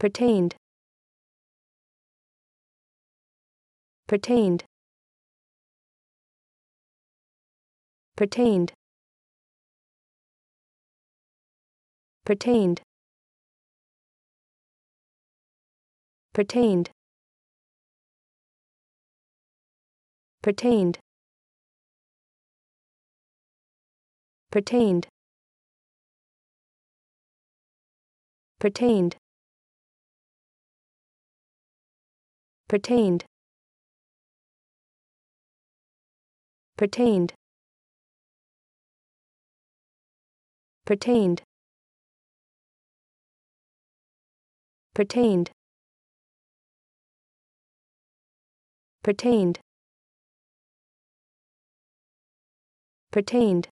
pertained pertained pertained pertained pertained pertained pertained pertained pertained pertained pertained pertained pertained pertained